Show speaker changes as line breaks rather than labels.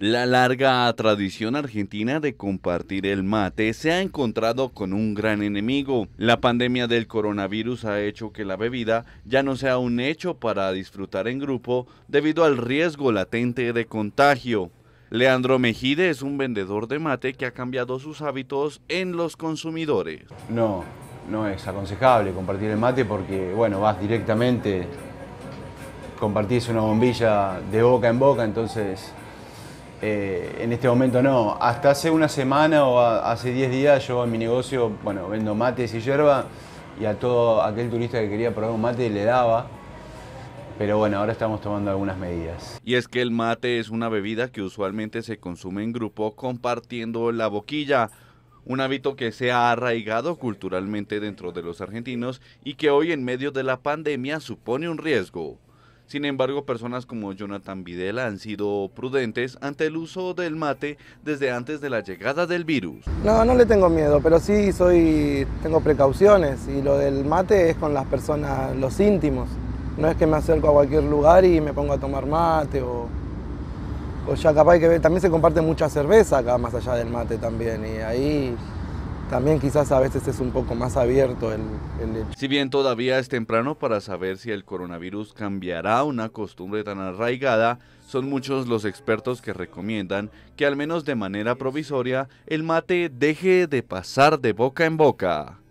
La larga tradición argentina de compartir el mate se ha encontrado con un gran enemigo. La pandemia del coronavirus ha hecho que la bebida ya no sea un hecho para disfrutar en grupo debido al riesgo latente de contagio. Leandro Mejide es un vendedor de mate que ha cambiado sus hábitos en los consumidores.
No, no es aconsejable compartir el mate porque, bueno, vas directamente, compartís una bombilla de boca en boca, entonces eh, en este momento no. Hasta hace una semana o hace 10 días yo en mi negocio, bueno, vendo mates y hierba y a todo aquel turista que quería probar un mate le daba. Pero bueno, ahora estamos tomando algunas medidas. Y es que el
mate es una bebida que usualmente se consume en grupo compartiendo la boquilla un hábito que se ha arraigado culturalmente dentro de los argentinos y que hoy en medio de la pandemia supone un riesgo. Sin embargo, personas como Jonathan Videla han sido prudentes ante el uso del mate desde antes de la llegada del virus.
No, no le tengo miedo, pero sí soy, tengo precauciones y lo del mate es con las personas, los íntimos. No es que me acerco a cualquier lugar y me pongo a tomar mate o, o ya capaz que también se comparte mucha cerveza acá más allá del mate también y ahí también quizás a veces es un poco más abierto
Si bien todavía es temprano para saber si el coronavirus cambiará una costumbre tan arraigada, son muchos los expertos que recomiendan que al menos de manera provisoria el mate deje de pasar de boca en boca.